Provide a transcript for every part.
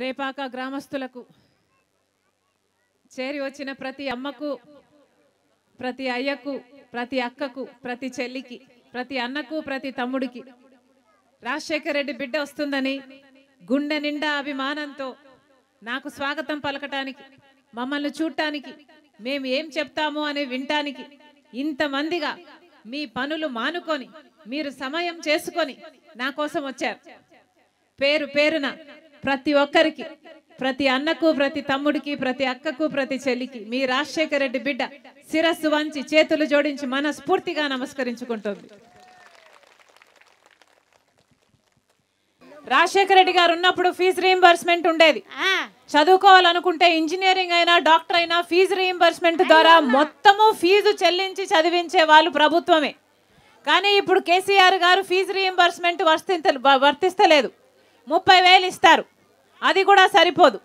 రేపాక గ్రామస్తులకు చేరి వచ్చిన ప్రతి అమ్మకు ప్రతి అయ్యకు ప్రతి అక్కకు ప్రతి చెల్లికి ప్రతి అన్నకు ప్రతి తమ్ముడికి రాజశేఖర రెడ్డి బిడ్డ వస్తుందని గుండె నిండా అభిమానంతో నాకు స్వాగతం పలకటానికి మమ్మల్ని చూడటానికి మేము ఏం చెప్తాము అని వినటానికి ఇంతమందిగా మీ పనులు మానుకొని మీరు సమయం చేసుకొని నా కోసం వచ్చారు పేరు పేరున ప్రతి ఒక్కరికి ప్రతి అన్నకు ప్రతి తమ్ముడికి ప్రతి అక్కకు ప్రతి చెల్లికి మీ రాజశేఖర రెడ్డి బిడ్డ శిరస్సు వంచి చేతులు జోడించి మనస్ఫూర్తిగా నమస్కరించుకుంటుంది రాజశేఖర రెడ్డి గారు ఉన్నప్పుడు ఫీజు రీఎంబర్స్మెంట్ ఉండేది చదువుకోవాలనుకుంటే ఇంజనీరింగ్ అయినా డాక్టర్ అయినా ఫీజు రీఎంబర్స్మెంట్ ద్వారా మొత్తము ఫీజు చెల్లించి చదివించే వాళ్ళు ప్రభుత్వమే కానీ ఇప్పుడు కేసీఆర్ గారు ఫీజు రీఎంబర్స్మెంట్ వర్తింత వర్తిస్తలేదు ముప్పై వేలు ఇస్తారు అది కూడా సరిపోదు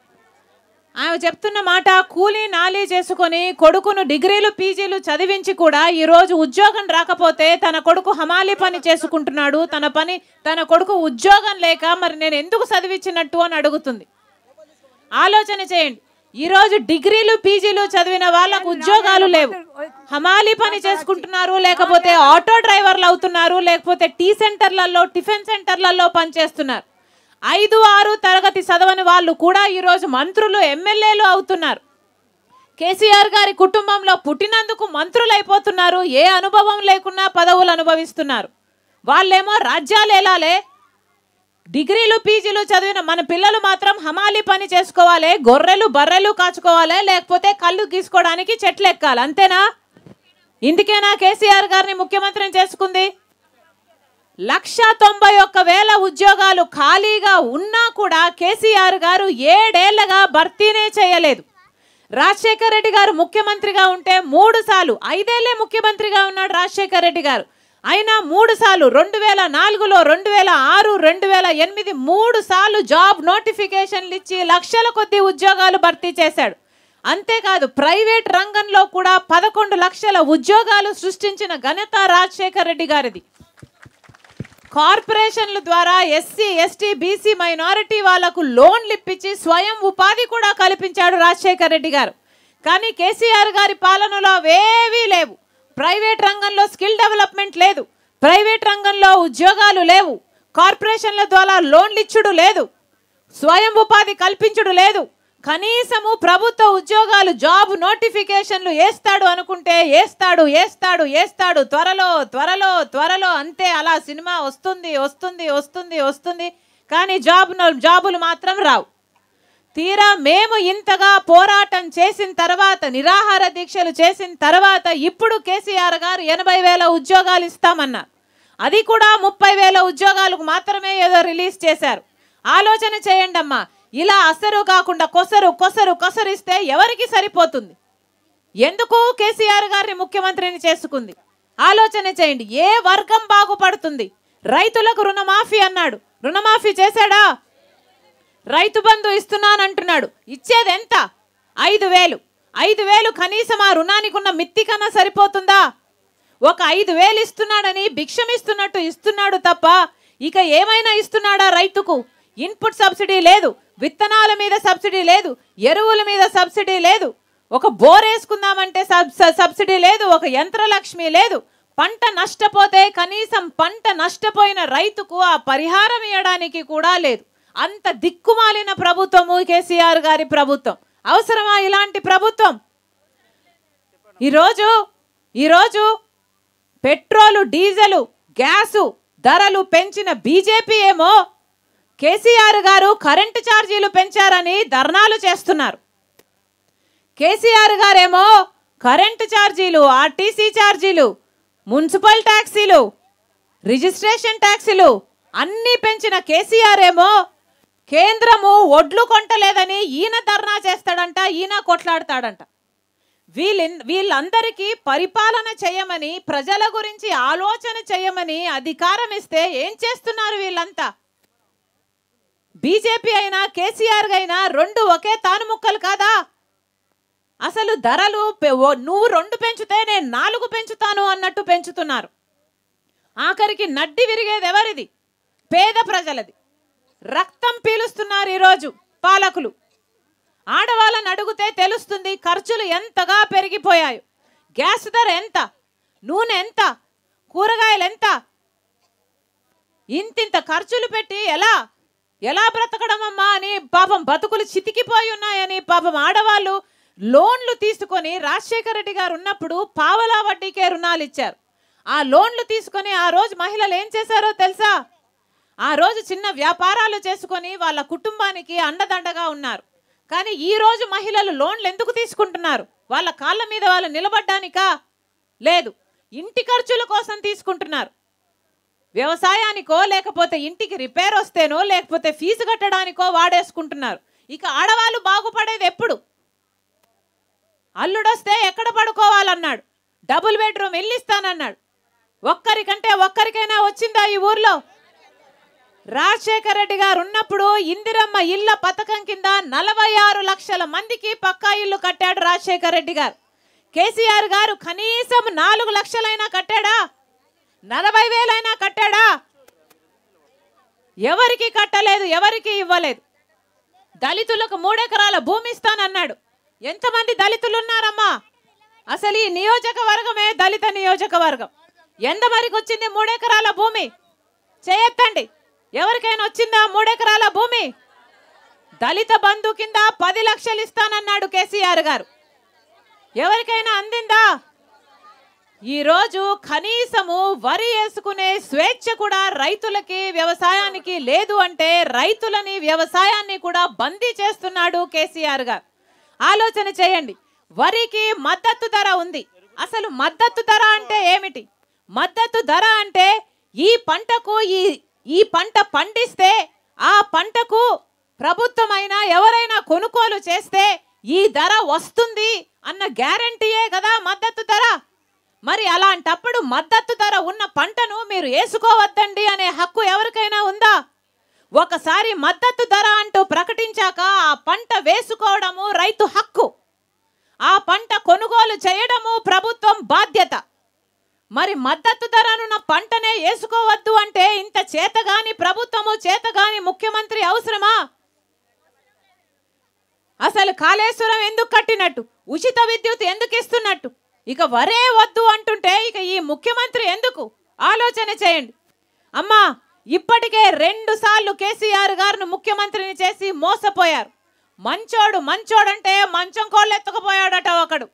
ఆమె చెప్తున్న మాట కూలీ నాలీ చేసుకొని కొడుకును డిగ్రీలు పీజీలు చదివించి కూడా ఈరోజు ఉద్యోగం రాకపోతే తన కొడుకు హమాలి పని చేసుకుంటున్నాడు తన పని తన కొడుకు ఉద్యోగం లేక మరి నేను ఎందుకు చదివించినట్టు అని అడుగుతుంది ఆలోచన చేయండి ఈరోజు డిగ్రీలు పీజీలు చదివిన వాళ్ళకు ఉద్యోగాలు లేవు హమాలి పని చేసుకుంటున్నారు లేకపోతే ఆటో డ్రైవర్లు అవుతున్నారు లేకపోతే టీ సెంటర్లలో టిఫిన్ సెంటర్లలో పనిచేస్తున్నారు ఐదు ఆరు తరగతి చదవని వాళ్ళు కూడా ఈరోజు మంత్రులు ఎమ్మెల్యేలు అవుతున్నారు కేసీఆర్ గారి కుటుంబంలో పుట్టినందుకు మంత్రులైపోతున్నారు ఏ అనుభవం లేకున్నా పదవులు అనుభవిస్తున్నారు వాళ్ళేమో రాజ్యాలు ఎలాలే డిగ్రీలు పీజీలు చదివిన మన పిల్లలు మాత్రం హమాలి పని చేసుకోవాలి గొర్రెలు బర్రెలు కాచుకోవాలి లేకపోతే కళ్ళు గీసుకోవడానికి చెట్లు ఎక్కాలి అంతేనా ఇందుకేనా కేసీఆర్ గారిని ముఖ్యమంత్రిని చేసుకుంది లక్ష తొంభై ఒక్క వేల ఉద్యోగాలు ఖాళీగా ఉన్నా కూడా కేసీఆర్ గారు ఏడేళ్లగా భర్తీనే చేయలేదు రాజశేఖర్ రెడ్డి గారు ముఖ్యమంత్రిగా ఉంటే మూడు సార్లు ఐదేళ్లే ముఖ్యమంత్రిగా ఉన్నాడు రాజశేఖర్ రెడ్డి గారు అయినా మూడు సార్లు రెండు వేల నాలుగులో రెండు వేల ఆరు రెండు వేల ఎనిమిది మూడు సార్లు జాబ్ నోటిఫికేషన్లు ఇచ్చి లక్షల కొద్ది ఉద్యోగాలు భర్తీ చేశాడు అంతేకాదు ప్రైవేట్ రంగంలో కూడా పదకొండు లక్షల ఉద్యోగాలు సృష్టించిన ఘనత రాజశేఖర్ రెడ్డి గారిది కార్పొరేషన్ల ద్వారా ఎస్సీ ఎస్టీ బీసీ మైనారిటీ వాళ్లకు లోన్లు ఇప్పించి స్వయం ఉపాధి కూడా కల్పించాడు రాజశేఖర్ రెడ్డి గారు కానీ కేసీఆర్ గారి పాలనలో అవేవీ లేవు ప్రైవేట్ రంగంలో స్కిల్ డెవలప్మెంట్ లేదు ప్రైవేట్ రంగంలో ఉద్యోగాలు లేవు కార్పొరేషన్ల ద్వారా లోన్లు ఇచ్చుడు లేదు స్వయం ఉపాధి కల్పించుడు లేదు కనీసము ప్రభుత్వ ఉద్యోగాలు జాబ్ నోటిఫికేషన్లు వేస్తాడు అనుకుంటే వేస్తాడు వేస్తాడు వేస్తాడు త్వరలో త్వరలో త్వరలో అంతే అలా సినిమా వస్తుంది వస్తుంది వస్తుంది వస్తుంది కానీ జాబ్ జాబులు మాత్రం రావు తీరా మేము ఇంతగా పోరాటం చేసిన తర్వాత నిరాహార దీక్షలు చేసిన తర్వాత ఇప్పుడు కేసీఆర్ గారు ఎనభై వేల ఉద్యోగాలు ఇస్తామన్నారు అది కూడా ముప్పై వేల ఉద్యోగాలకు మాత్రమే ఏదో రిలీజ్ చేశారు ఆలోచన చేయండి అమ్మా ఇలా అసరు కాకుండా కొసరు కొసరు కొసరిస్తే ఎవరికి సరిపోతుంది ఎందుకు కేసీఆర్ గారిని ముఖ్యమంత్రిని చేసుకుంది ఆలోచన చేయండి ఏ వర్గం బాగుపడుతుంది రైతులకు రుణమాఫీ అన్నాడు రుణమాఫీ చేశాడా రైతు బంధు ఇస్తున్నానంటున్నాడు ఇచ్చేది ఎంత ఐదు వేలు ఐదు వేలు కనీసం ఆ రుణానికి ఉన్న మిత్తి కన్నా సరిపోతుందా ఒక ఐదు వేలు ఇస్తున్నాడని భిక్షమిస్తున్నట్టు ఇస్తున్నాడు తప్ప ఇక ఏమైనా ఇస్తున్నాడా రైతుకు ఇన్పుట్ సబ్సిడీ లేదు విత్తనాల మీద సబ్సిడీ లేదు ఎరువుల మీద సబ్సిడీ లేదు ఒక బోర్ వేసుకుందామంటే సబ్సిడీ లేదు ఒక యంత్రలక్ష్మి లేదు పంట నష్టపోతే కనీసం పంట నష్టపోయిన రైతుకు ఆ పరిహారం ఇవ్వడానికి కూడా లేదు అంత దిక్కుమాలిన ప్రభుత్వము కేసీఆర్ గారి ప్రభుత్వం అవసరమా ఇలాంటి ప్రభుత్వం ఈరోజు ఈరోజు పెట్రోలు డీజిలు గ్యాసు ధరలు పెంచిన బీజేపీ ఏమో కేసీఆర్ గారు కరెంటు ఛార్జీలు పెంచారని ధర్నాలు చేస్తున్నారు కేసీఆర్ గారేమో కరెంటు ఛార్జీలు ఆర్టీసీ ఛార్జీలు మున్సిపల్ ట్యాక్సీలు రిజిస్ట్రేషన్ ట్యాక్సీలు అన్నీ పెంచిన కేసీఆర్ ఏమో కేంద్రము ఒడ్లు కొంటలేదని ఈయన ధర్నా చేస్తాడంట ఈయన కొట్లాడతాడంట వీళ్ళ వీళ్ళందరికీ పరిపాలన చేయమని ప్రజల గురించి ఆలోచన చేయమని అధికారం ఇస్తే ఏం చేస్తున్నారు వీళ్ళంతా బీజేపీ అయినా కేసీఆర్ అయినా రెండు ఒకే తాను ముక్కలు కాదా అసలు ధరలు నువ్వు రెండు పెంచితే నేను నాలుగు పెంచుతాను అన్నట్టు పెంచుతున్నారు ఆఖరికి నడ్డి విరిగేది ఎవరిది పేద ప్రజలది రక్తం పీలుస్తున్నారు ఈరోజు పాలకులు ఆడవాళ్ళని అడిగితే తెలుస్తుంది ఖర్చులు ఎంతగా పెరిగిపోయాయి గ్యాస్ ధర ఎంత నూనె ఎంత కూరగాయలు ఎంత ఇంతింత ఖర్చులు పెట్టి ఎలా ఎలా బ్రతకడమమ్మా అని పాపం బతుకులు చితికిపోయి ఉన్నాయని పాపం ఆడవాళ్ళు లోన్లు తీసుకొని రాజశేఖర రెడ్డి గారు ఉన్నప్పుడు పావలా వడ్డీకే రుణాలు ఇచ్చారు ఆ లోన్లు తీసుకొని ఆ రోజు మహిళలు ఏం చేశారో తెలుసా ఆ రోజు చిన్న వ్యాపారాలు చేసుకొని వాళ్ళ కుటుంబానికి అండదండగా ఉన్నారు కానీ ఈ రోజు మహిళలు లోన్లు ఎందుకు తీసుకుంటున్నారు వాళ్ళ కాళ్ళ మీద వాళ్ళు నిలబడ్డానికా లేదు ఇంటి ఖర్చుల కోసం తీసుకుంటున్నారు వ్యవసాయానికో లేకపోతే ఇంటికి రిపేర్ వస్తేనో లేకపోతే ఫీజు కట్టడానికో వాడేసుకుంటున్నారు ఇక ఆడవాళ్ళు బాగుపడేది ఎప్పుడు అల్లుడొస్తే ఎక్కడ పడుకోవాలన్నాడు డబుల్ బెడ్రూమ్ ఇస్తానన్నాడు ఒక్కరికంటే ఒక్కరికైనా వచ్చిందా ఈ ఊర్లో రాజశేఖర రెడ్డి గారు ఉన్నప్పుడు ఇందిరమ్మ ఇళ్ళ పథకం కింద నలభై ఆరు లక్షల మందికి పక్కా ఇల్లు కట్టాడు రాజశేఖర రెడ్డి గారు కేసీఆర్ గారు కనీసం నాలుగు లక్షలైనా కట్టాడా నలభై వేలైనా కట్టాడా ఎవరికి కట్టలేదు ఎవరికి ఇవ్వలేదు దళితులకు మూడెకరాల భూమి ఇస్తానన్నాడు ఎంతమంది దళితులు ఉన్నారమ్మా అసలు ఈ నియోజకవర్గమే దళిత నియోజకవర్గం ఎంతమరికి వచ్చింది మూడెకరాల భూమి చేయొద్దండి ఎవరికైనా వచ్చిందా మూడెకరాల భూమి దళిత బంధు కింద పది లక్షలు ఇస్తానన్నాడు కేసీఆర్ గారు ఎవరికైనా అందిందా ఈరోజు కనీసము వరి వేసుకునే స్వేచ్ఛ కూడా రైతులకి వ్యవసాయానికి లేదు అంటే రైతులని వ్యవసాయాన్ని కూడా బందీ చేస్తున్నాడు కేసీఆర్ గారు ఆలోచన చేయండి వరికి మద్దతు ధర ఉంది అసలు మద్దతు ధర అంటే ఏమిటి మద్దతు ధర అంటే ఈ పంటకు ఈ ఈ పంట పండిస్తే ఆ పంటకు ప్రభుత్వమైనా ఎవరైనా కొనుగోలు చేస్తే ఈ ధర వస్తుంది అన్న గ్యారంటీయే కదా మద్దతు ధర మరి అలాంటప్పుడు మద్దతు ధర ఉన్న పంటను మీరు వేసుకోవద్దండి అనే హక్కు ఎవరికైనా ఉందా ఒకసారి మద్దతు ధర అంటూ ప్రకటించాక ఆ పంట వేసుకోవడము రైతు హక్కు ఆ పంట కొనుగోలు చేయడము ప్రభుత్వం బాధ్యత మరి మద్దతు ధరనున్న పంటనే వేసుకోవద్దు అంటే ఇంత చేతగాని ప్రభుత్వము చేతగాని ముఖ్యమంత్రి అవసరమా అసలు కాళేశ్వరం ఎందుకు కట్టినట్టు ఉచిత విద్యుత్ ఎందుకు ఇస్తున్నారు ఇక వరే వద్దు అంటుంటే ఇక ఈ ముఖ్యమంత్రి ఎందుకు ఆలోచన చేయండి అమ్మా ఇప్పటికే రెండు సార్లు కేసీఆర్ గారిని ముఖ్యమంత్రిని చేసి మోసపోయారు మంచోడు మంచోడంటే మంచం కోళ్ళు ఎత్తుకుపోయాడట ఒకడు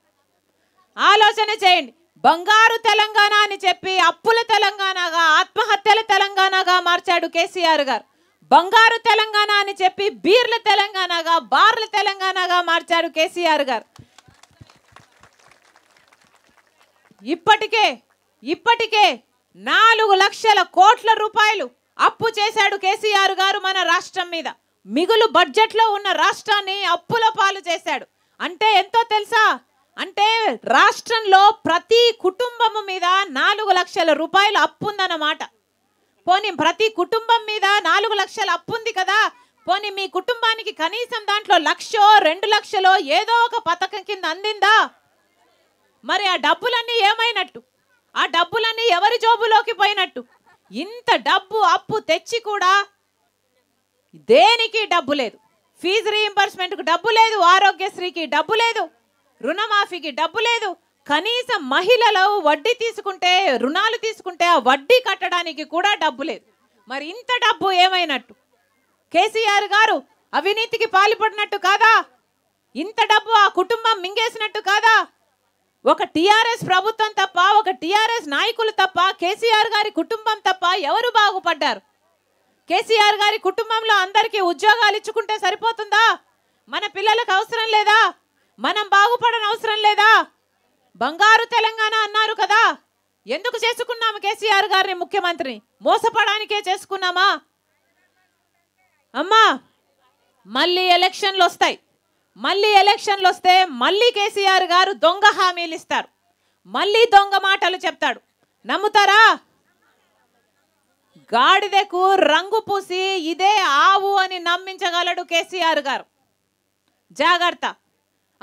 ఆలోచన చేయండి బంగారు తెలంగాణ అని చెప్పి అప్పుల తెలంగాణగా ఆత్మహత్యల తెలంగాణగా మార్చాడు కేసీఆర్ గారు బంగారు తెలంగాణ అని చెప్పి బీర్ల తెలంగాణగా బార్ల తెలంగాణగా మార్చాడు కేసీఆర్ గారు ఇప్పటికే ఇప్పటికే నాలుగు లక్షల కోట్ల రూపాయలు అప్పు చేశాడు కేసీఆర్ గారు మన రాష్ట్రం మీద మిగులు బడ్జెట్లో ఉన్న రాష్ట్రాన్ని అప్పుల పాలు చేశాడు అంటే ఎంతో తెలుసా అంటే రాష్ట్రంలో ప్రతి కుటుంబము మీద నాలుగు లక్షల రూపాయలు అప్పు ఉందన్నమాట పోనీ ప్రతి కుటుంబం మీద నాలుగు లక్షల అప్పు ఉంది కదా పోనీ మీ కుటుంబానికి కనీసం దాంట్లో లక్షో రెండు లక్షలో ఏదో ఒక పథకం కింద అందిందా మరి ఆ డబ్బులన్నీ ఏమైనట్టు ఆ డబ్బులన్నీ ఎవరి జోబులోకి పోయినట్టు ఇంత డబ్బు అప్పు తెచ్చి కూడా దేనికి డబ్బు లేదు ఫీజు రీయింబర్స్మెంట్కు డబ్బు లేదు ఆరోగ్యశ్రీకి డబ్బు లేదు రుణమాఫీకి డబ్బు లేదు కనీసం మహిళలు వడ్డీ తీసుకుంటే రుణాలు తీసుకుంటే ఆ వడ్డీ కట్టడానికి కూడా డబ్బు లేదు మరి ఇంత డబ్బు ఏమైనట్టు కేసీఆర్ గారు అవినీతికి పాల్పడినట్టు కాదా ఇంత డబ్బు ఆ కుటుంబం మింగేసినట్టు కాదా ఒక టీఆర్ఎస్ ప్రభుత్వం తప్ప ఒక టీఆర్ఎస్ నాయకులు తప్ప కేసీఆర్ గారి కుటుంబం తప్ప ఎవరు బాగుపడ్డారు కేసీఆర్ గారి కుటుంబంలో అందరికీ ఉద్యోగాలు ఇచ్చుకుంటే సరిపోతుందా మన పిల్లలకు అవసరం లేదా మనం బాగుపడని అవసరం లేదా బంగారు తెలంగాణ అన్నారు కదా ఎందుకు చేసుకున్నాము కేసీఆర్ గారిని ముఖ్యమంత్రిని మోసపడానికే చేసుకున్నామా అమ్మా మళ్ళీ ఎలక్షన్లు వస్తాయి మళ్ళీ ఎలక్షన్లు వస్తే మళ్ళీ కేసీఆర్ గారు దొంగ హామీలు ఇస్తారు మళ్ళీ దొంగ మాటలు చెప్తాడు నమ్ముతారా గాడిదకు రంగు పూసి ఇదే ఆవు అని నమ్మించగలడు కేసీఆర్ గారు జాగ్రత్త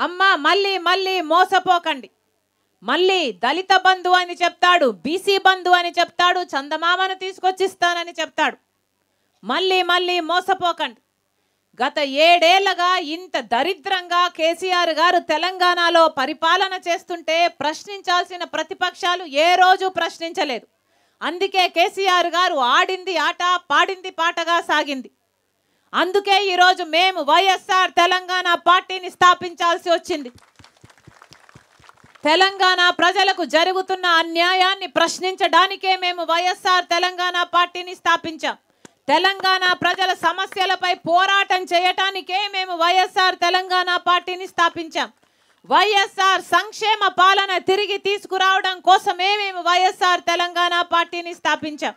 అమ్మ మళ్ళీ మళ్ళీ మోసపోకండి మళ్ళీ దళిత బంధు అని చెప్తాడు బీసీ బంధు అని చెప్తాడు చందమామను తీసుకొచ్చిస్తానని చెప్తాడు మళ్ళీ మళ్ళీ మోసపోకండి గత ఏడేళ్లగా ఇంత దరిద్రంగా కేసీఆర్ గారు తెలంగాణలో పరిపాలన చేస్తుంటే ప్రశ్నించాల్సిన ప్రతిపక్షాలు ఏ రోజు ప్రశ్నించలేదు అందుకే కేసీఆర్ గారు ఆడింది ఆట పాడింది పాటగా సాగింది అందుకే ఈరోజు మేము వైఎస్ఆర్ తెలంగాణ పార్టీని స్థాపించాల్సి వచ్చింది తెలంగాణ ప్రజలకు జరుగుతున్న అన్యాయాన్ని ప్రశ్నించడానికే మేము వైఎస్ఆర్ తెలంగాణ పార్టీని స్థాపించాం తెలంగాణ ప్రజల సమస్యలపై పోరాటం చేయటానికే మేము వైఎస్ఆర్ తెలంగాణ పార్టీని స్థాపించాం వైఎస్ఆర్ సంక్షేమ పాలన తిరిగి తీసుకురావడం కోసమే మేము వైఎస్ఆర్ తెలంగాణ పార్టీని స్థాపించాం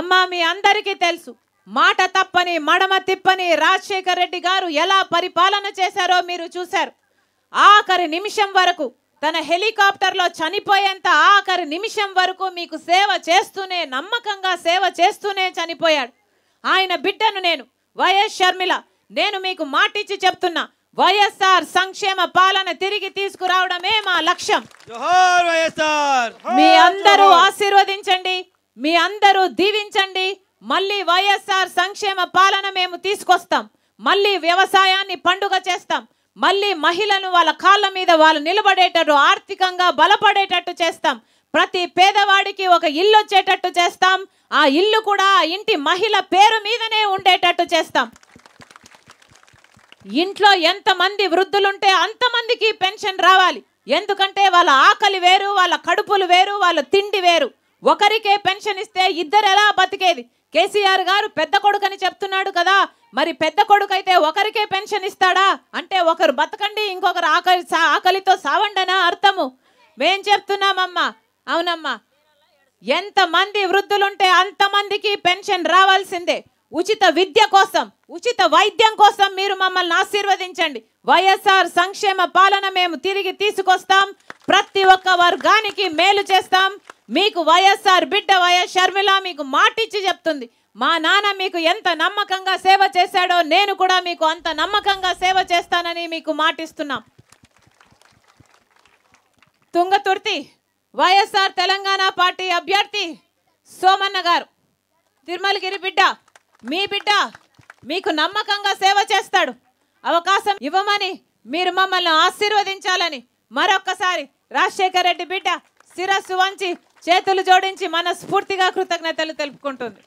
అమ్మా మీ అందరికీ తెలుసు మాట తప్పని మడమ తిప్పని రాజశేఖర్ రెడ్డి గారు ఎలా పరిపాలన చేశారో మీరు చూశారు ఆఖరి నిమిషం వరకు తన హెలికాప్టర్లో చనిపోయేంత ఆఖరి నిమిషం వరకు మీకు సేవ చేస్తూనే నమ్మకంగా సేవ చేస్తూనే చనిపోయాడు ఆయన బిడ్డను నేను వైఎస్ షర్మిల నేను మీకు మాటిచ్చి చెప్తున్నా వైఎస్ఆర్ సంక్షేమ పాలన తిరిగి తీసుకురావడమే మా లక్ష్యం మీ అందరూ ఆశీర్వదించండి మీ అందరూ దీవించండి మళ్ళీ వైఎస్ఆర్ సంక్షేమ పాలన మేము తీసుకొస్తాం మళ్ళీ వ్యవసాయాన్ని పండుగ చేస్తాం మళ్ళీ మహిళను వాళ్ళ కాళ్ళ మీద వాళ్ళు నిలబడేటట్టు ఆర్థికంగా బలపడేటట్టు చేస్తాం ప్రతి పేదవాడికి ఒక ఇల్లు వచ్చేటట్టు చేస్తాం ఆ ఇల్లు కూడా ఇంటి మహిళ పేరు మీదనే ఉండేటట్టు చేస్తాం ఇంట్లో ఎంతమంది వృద్ధులుంటే అంతమందికి పెన్షన్ రావాలి ఎందుకంటే వాళ్ళ ఆకలి వేరు వాళ్ళ కడుపులు వేరు వాళ్ళ తిండి వేరు ఒకరికే పెన్షన్ ఇస్తే ఇద్దరు ఎలా బతికేది కేసీఆర్ గారు పెద్ద కొడుకు అని చెప్తున్నాడు కదా మరి పెద్ద కొడుకు అయితే ఒకరికే పెన్షన్ ఇస్తాడా అంటే ఒకరు బతకండి ఇంకొకరు ఆకలి ఆకలితో సావండనా అర్థము మేం చెప్తున్నామమ్మా అవునమ్మా ఎంతమంది వృద్ధులుంటే అంతమందికి పెన్షన్ రావాల్సిందే ఉచిత విద్య కోసం ఉచిత వైద్యం కోసం మీరు మమ్మల్ని ఆశీర్వదించండి వైఎస్ఆర్ సంక్షేమ పాలన మేము తిరిగి తీసుకొస్తాం ప్రతి ఒక్క వర్గానికి మేలు చేస్తాం మీకు వైఎస్ఆర్ బిడ్డ వైఎస్ షర్మిల మీకు మాటిచ్చి చెప్తుంది మా నాన్న మీకు ఎంత నమ్మకంగా సేవ చేశాడో నేను కూడా మీకు అంత నమ్మకంగా సేవ చేస్తానని మీకు మాటిస్తున్నాం తుంగతుర్తి వైఎస్ఆర్ తెలంగాణ పార్టీ అభ్యర్థి సోమన్న గారు తిరుమలగిరి బిడ్డ మీ బిడ్డ మీకు నమ్మకంగా సేవ చేస్తాడు అవకాశం ఇవ్వమని మీరు మమ్మల్ని ఆశీర్వదించాలని మరొక్కసారి రాజశేఖర రెడ్డి బిడ్డ శిరస్సు వంచి చేతులు జోడించి మనస్ఫూర్తిగా కృతజ్ఞతలు తెలుపుకుంటుంది